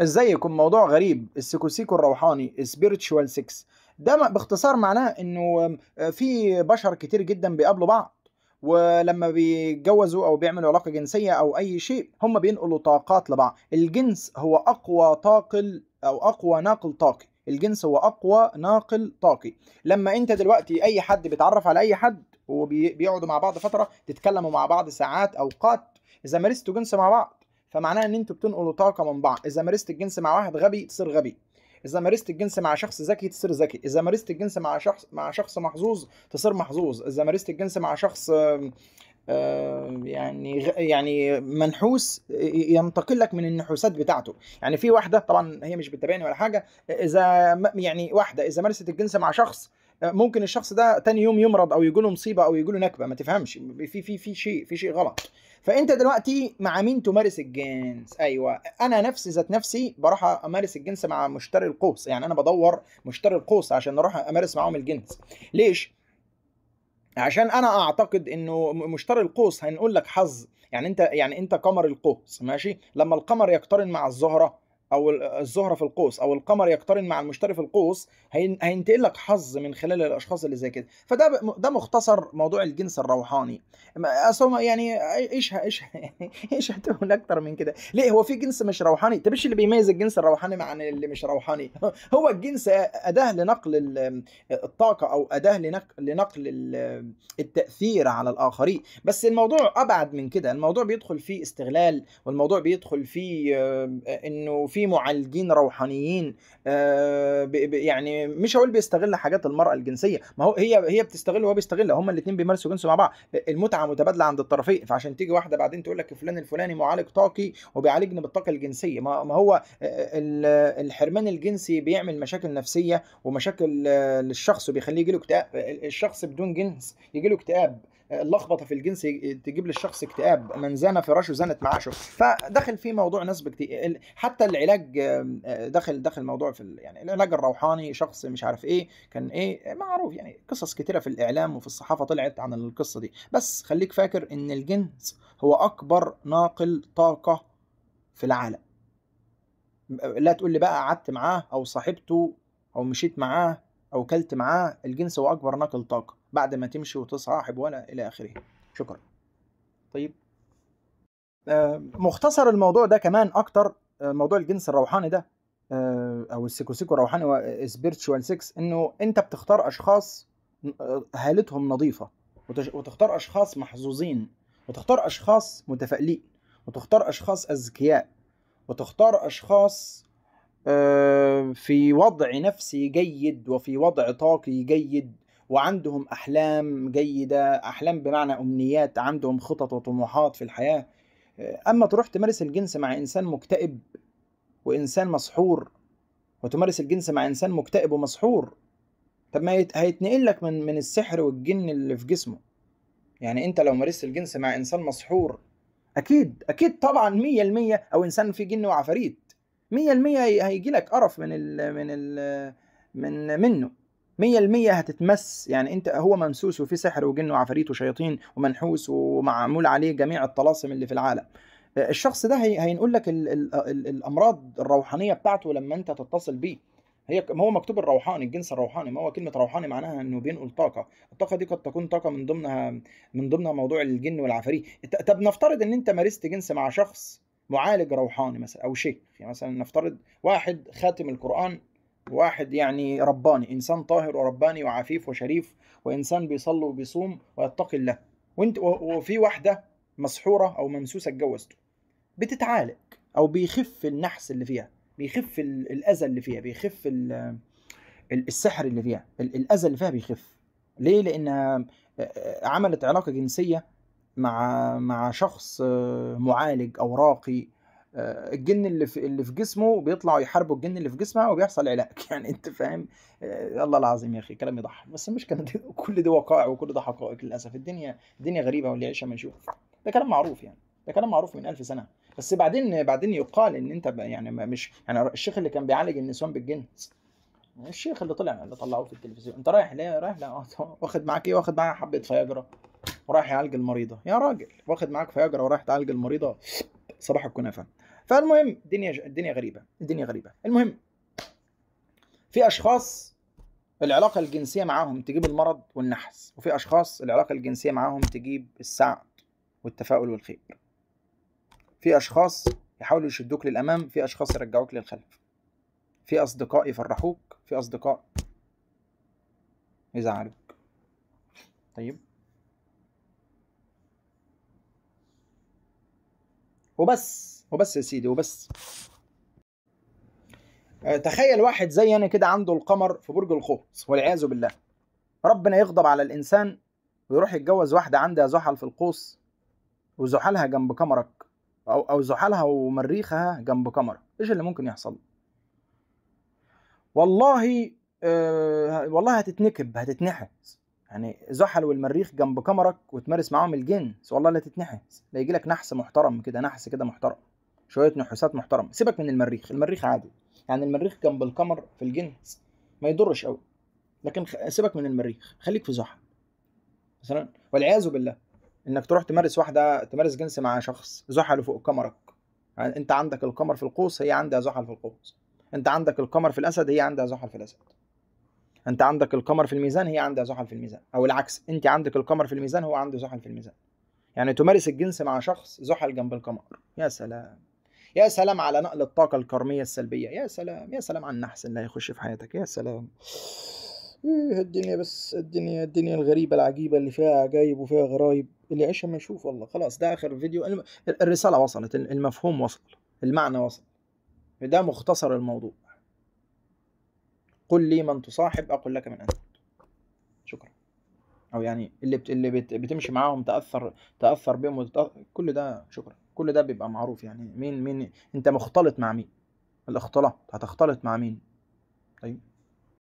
ازيكم موضوع غريب السيكوسيكو الروحاني سبيريتشوال 6 ده باختصار معناه انه آه، في بشر كتير جدا بيقابلوا بعض ولما بيتجوزوا او بيعملوا علاقه جنسيه او اي شيء هم بينقلوا طاقات لبعض الجنس هو اقوى طاقل او اقوى ناقل طاقي الجنس هو اقوى ناقل طاقي لما انت دلوقتي اي حد بيتعرف على اي حد وبيقعدوا مع بعض فتره تتكلموا مع بعض ساعات اوقات اذا مارستوا جنس مع بعض فمعناها ان انتوا بتنقلوا طاقه من بعض اذا مارست الجنس مع واحد غبي تصير غبي اذا مارست الجنس مع شخص ذكي تصير ذكي اذا مارست الجنس مع شخص مع شخص محظوظ تصير محظوظ اذا مارست الجنس مع شخص يعني يعني منحوس ينتقل لك من النحوسات بتاعته يعني في واحده طبعا هي مش بتتابعني ولا حاجه اذا يعني واحده اذا مارست الجنس مع شخص آه، ممكن الشخص ده تاني يوم يمرض او يجي مصيبه او يجي نكبه ما تفهمش في في في شيء في شيء غلط فانت دلوقتي مع مين تمارس الجنس ايوه انا نفسي ذات نفسي بروح امارس الجنس مع مشتري القوس يعني انا بدور مشتري القوس عشان اروح امارس معاهم الجنس ليش عشان انا اعتقد انه مشتري القوس هنقول لك حظ يعني انت يعني انت قمر القوس ماشي لما القمر يقترن مع الزهره او الزهره في القوس او القمر يقترن مع المشتري في القوس هينتقل لك حظ من خلال الاشخاص اللي زي كده فده ده مختصر موضوع الجنس الروحاني اصل يعني ايش ايش ايش هتقول اكتر من كده ليه هو في جنس مش روحاني طب ايش اللي بيميز الجنس الروحاني مع اللي مش روحاني هو الجنس اداه لنقل الطاقه او اداه لنقل التاثير على الاخرين بس الموضوع ابعد من كده الموضوع بيدخل فيه استغلال والموضوع بيدخل فيه آه، انه في معالجين روحانيين آه، يعني مش هقول بيستغل حاجات المراه الجنسيه ما هو هي هي بتستغل وهو بيستغلها هما الاثنين بيمارسوا جنس مع بعض المتعه متبادله عند الطرفين فعشان تيجي واحده بعدين تقول لك فلان الفلاني معالج طاقي وبيعالجني بالطاقه الجنسيه ما هو آه، الحرمان الجنسي بيعمل مشاكل نفسيه ومشاكل آه، للشخص وبيخليه يجي له اكتئاب الشخص بدون جنس يجي له اكتئاب اللخبطه في الجنس تجيب للشخص اكتئاب من زنى فراشه زنت معاشه فدخل في موضوع ناس كتير حتى العلاج آه، دخل دخل موضوع في يعني العلاج الروحاني شخص مش عارف ايه كان ايه معروف يعني قصص كتيره في الاعلام وفي الصحافه طلعت عن القصه دي بس خليك فاكر ان الجنس هو اكبر ناقل طاقه في العالم آه، لا تقول لي بقى قعدت معاه او صاحبته او مشيت معاه او كلت معاه الجنس هو اكبر ناقل طاقه بعد ما تمشي وتصاحب ولا إلى آخره شكرا طيب آه، مختصر الموضوع ده كمان أكتر آه، موضوع الجنس الروحاني ده آه، أو السيكوسيكو الروحاني سبيرتشوال سكس إنه أنت بتختار أشخاص هالتهم نظيفة وتختار أشخاص محظوظين وتختار أشخاص متفائلين وتختار أشخاص أذكياء وتختار أشخاص في وضع نفسي جيد وفي وضع طاقي جيد وعندهم أحلام جيدة أحلام بمعنى أمنيات عندهم خطط وطموحات في الحياة أما تروح تمارس الجنس مع إنسان مكتئب وإنسان مسحور وتمارس الجنس مع إنسان مكتئب ومسحور طب ما هيتنقل لك من من السحر والجن اللي في جسمه يعني انت لو مارست الجنس مع انسان مسحور اكيد اكيد طبعا مية المية او انسان فيه جن وعفاريت مية المية هيجي لك قرف من ال من ال من منه مية المية هتتمس يعني انت هو ممسوس وفي سحر وجن وعفاريت وشياطين ومنحوس ومعمول عليه جميع الطلاسم اللي في العالم آه، الشخص ده هينقول لك ال ال الـ الامراض الروحانيه بتاعته لما انت تتصل بيه هي ما هو مكتوب الروحاني الجنس الروحاني ما هو كلمه روحاني معناها انه بينقل طاقه الطاقه دي قد تكون طاقه من ضمنها من ضمنها موضوع الجن والعفاريت طب نفترض ان انت مارست جنس مع شخص معالج روحاني مثلا او شيخ يعني مثلا نفترض واحد خاتم القران واحد يعني رباني انسان طاهر ورباني وعفيف وشريف وانسان بيصلي وبيصوم ويتقي الله وانت وفي واحده مسحوره او ممسوسه اتجوزته بتتعالج او بيخف النحس اللي فيها بيخف الاذى اللي فيها بيخف السحر اللي فيها الاذى اللي فيها بيخف ليه لانها آه، عملت علاقه جنسيه مع مع شخص آه، معالج او راقي آه، الجن اللي في اللي في جسمه بيطلعوا يحاربوا الجن اللي في جسمها وبيحصل علاج يعني انت فاهم آه، الله العظيم يا اخي كلام يضحك بس مش كان كل ده وقائع وكل ده حقائق للاسف الدنيا الدنيا غريبه واللي يعيشها ما يشوف ده كلام معروف يعني ده كلام معروف من ألف سنه بس بعدين بعدين يقال ان انت يعني مش يعني الشيخ اللي كان بيعالج النسوان بالجن الشيخ اللي طلع اللي طلعوه في التلفزيون انت رايح ليه رايح لا آه، واخد معاك ايه واخد معايا حبه فياجرا ورايح يعالج المريضه يا راجل واخد معاك فياجرا ورايح تعالج المريضه صباح الكنافه فالمهم الدنيا الدنيا غريبه الدنيا غريبه المهم في اشخاص العلاقه الجنسيه معاهم تجيب المرض والنحس وفي اشخاص العلاقه الجنسيه معاهم تجيب السعد والتفاؤل والخير في اشخاص يحاولوا يشدوك للامام في اشخاص يرجعوك للخلف في اصدقاء يفرحوك في اصدقاء يزعلوك طيب وبس وبس يا سيدي وبس آه، تخيل واحد زي انا كده عنده القمر في برج القوس والعياذ بالله ربنا يغضب على الانسان ويروح يتجوز واحده عندها زحل في القوس وزحلها جنب قمرك او او زحلها ومريخها جنب قمرك ايش اللي ممكن يحصل والله آه والله هتتنكب هتتنحس يعني زحل والمريخ جنب قمرك وتمارس معاهم الجنس والله لا تتنحس لا يجي لك نحس محترم كده نحس كده محترم شويه نحوسات محترمه سيبك من المريخ المريخ عادي يعني المريخ جنب القمر في الجنس ما يضرش قوي لكن سيبك من المريخ خليك في زحل مثلا والعياذ بالله انك تروح تمارس واحده تمارس جنس مع شخص زحل فوق قمرك يعني انت عندك القمر في القوس هي عندها زحل في القوس انت عندك القمر في الاسد هي عندها زحل في الاسد انت عندك القمر في الميزان هي عندها زحل في الميزان او العكس انت عندك القمر في الميزان هو عنده زحل في الميزان يعني تمارس الجنس مع شخص زحل جنب القمر يا سلام يا سلام على نقل الطاقه الكرميه السلبيه يا سلام يا سلام على النحس اللي هيخش في حياتك يا سلام ايه الدنيا بس الدنيا الدنيا الغريبه العجيبه اللي فيها عجايب وفيها غرايب اللي يعيشها ما يشوف والله خلاص ده اخر فيديو الرساله وصلت المفهوم وصل المعنى وصل ده مختصر الموضوع قل لي من تصاحب اقول لك من انت شكرا او يعني اللي بت... اللي بت... بتمشي معاهم تاثر تاثر بهم وتتأثر... كل ده شكرا كل ده بيبقى معروف يعني مين مين انت مختلط مع مين الاختلاط هتختلط مع مين طيب